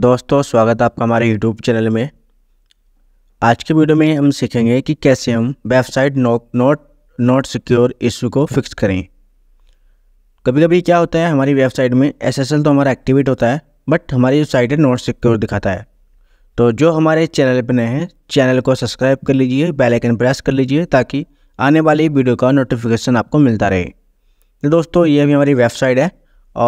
दोस्तों स्वागत है आपका हमारे यूट्यूब चैनल में आज के वीडियो में हम सीखेंगे कि कैसे हम website not not secure issue को फिक्स करें कभी कभी क्या होता है हमारी वेबसाइट में एल तो हमारा एक्टिवेट होता है बट हमारी साइट है नॉट सिक्योर दिखाता है तो जो हमारे चैनल पर नए हैं चैनल को सब्सक्राइब कर लीजिए बेल आइकन प्रेस कर लीजिए ताकि आने वाली वीडियो का नोटिफिकेशन आपको मिलता रहे तो दोस्तों ये भी हमारी वेबसाइट है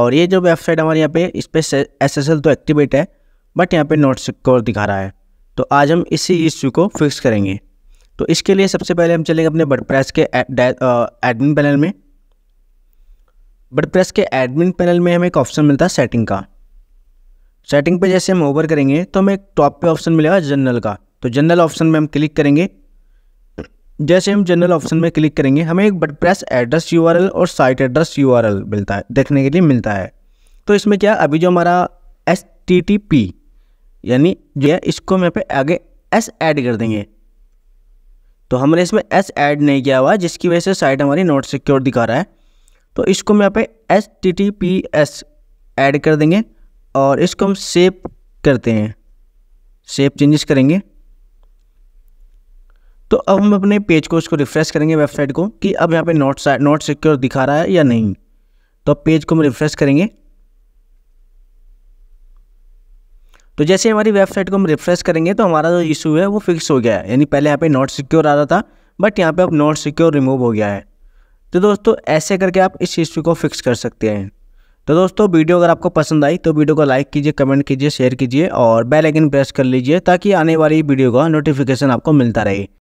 और ये जो वेबसाइट हमारे यहाँ पे इस पर एस तो एक्टिवेट है बट यहाँ पे नॉट सिक्योर दिखा रहा है तो आज हम इसी इश्यू को फिक्स करेंगे तो इसके लिए सबसे पहले हम चलेंगे अपने प्रेस के एडमिन पैनल में प्रेस के एडमिन पैनल में हमें एक ऑप्शन मिलता है सेटिंग का सेटिंग पे जैसे हम ओवर करेंगे तो हमें एक टॉप पे ऑप्शन मिलेगा जनरल का तो जनरल ऑप्शन में हम क्लिक करेंगे जैसे हम जनरल ऑप्शन में क्लिक करेंगे हमें एक प्रेस एड्रेस यू और साइट एड्रेस यू मिलता है देखने के लिए मिलता है तो इसमें क्या अभी जो हमारा एस टी टी पी यानी जो है इसको हम यहाँ पे आगे एस ऐड कर देंगे तो हमने इसमें एस ऐड नहीं किया हुआ जिसकी वजह से साइट हमारी नॉट सिक्योर दिखा रहा है तो इसको हम यहाँ पे S T T P S add कर देंगे और इसको हम सेव करते हैं सेव चेंजेस करेंगे तो अब हम अपने पेज को इसको रिफ्रेश करेंगे वेबसाइट को कि अब यहाँ पे नॉट नॉट सिक्योर दिखा रहा है या नहीं तो अब पेज को हम रिफ्रेश करेंगे तो जैसे हमारी वेबसाइट को हम रिफ्रेश करेंगे तो हमारा जो इशू है वो फिक्स हो गया है यानी पहले यहाँ पे नॉट सिक्योर आ रहा था बट यहाँ पे अब नॉट सिक्योर रिमूव हो गया है तो दोस्तों ऐसे करके आप इस इशू को फिक्स कर सकते हैं तो दोस्तों वीडियो अगर आपको पसंद आई तो वीडियो को लाइक कीजिए कमेंट कीजिए शेयर कीजिए और बेल प्रेस कर लीजिए ताकि आने वाली वीडियो का नोटिफिकेशन आपको मिलता रहे